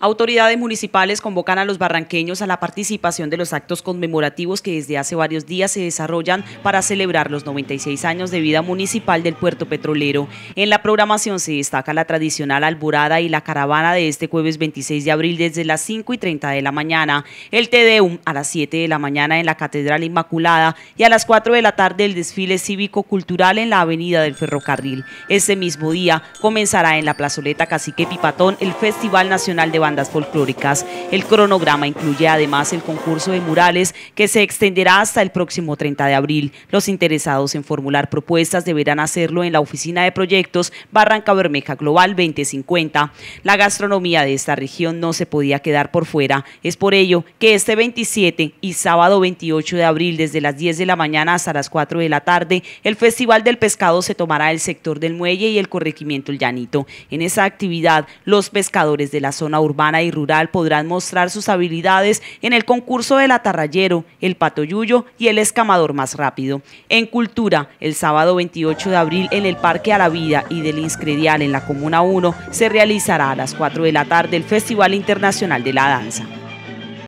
Autoridades municipales convocan a los barranqueños a la participación de los actos conmemorativos que desde hace varios días se desarrollan para celebrar los 96 años de vida municipal del puerto petrolero. En la programación se destaca la tradicional alborada y la caravana de este jueves 26 de abril desde las 5 y 30 de la mañana, el Tedeum a las 7 de la mañana en la Catedral Inmaculada y a las 4 de la tarde el desfile cívico-cultural en la Avenida del Ferrocarril. Ese mismo día comenzará en la plazoleta Cacique Pipatón el Festival Nacional de bandas folclóricas. El cronograma incluye además el concurso de murales que se extenderá hasta el próximo 30 de abril. Los interesados en formular propuestas deberán hacerlo en la Oficina de Proyectos Barranca Bermeja Global 2050. La gastronomía de esta región no se podía quedar por fuera. Es por ello que este 27 y sábado 28 de abril desde las 10 de la mañana hasta las 4 de la tarde, el Festival del Pescado se tomará el sector del muelle y el corregimiento El Llanito. En esa actividad, los pescadores de la zona urbana urbana y rural podrán mostrar sus habilidades en el concurso del atarrayero, el yuyo y el escamador más rápido. En Cultura, el sábado 28 de abril en el Parque a la Vida y del Inscredial en la Comuna 1 se realizará a las 4 de la tarde el Festival Internacional de la Danza.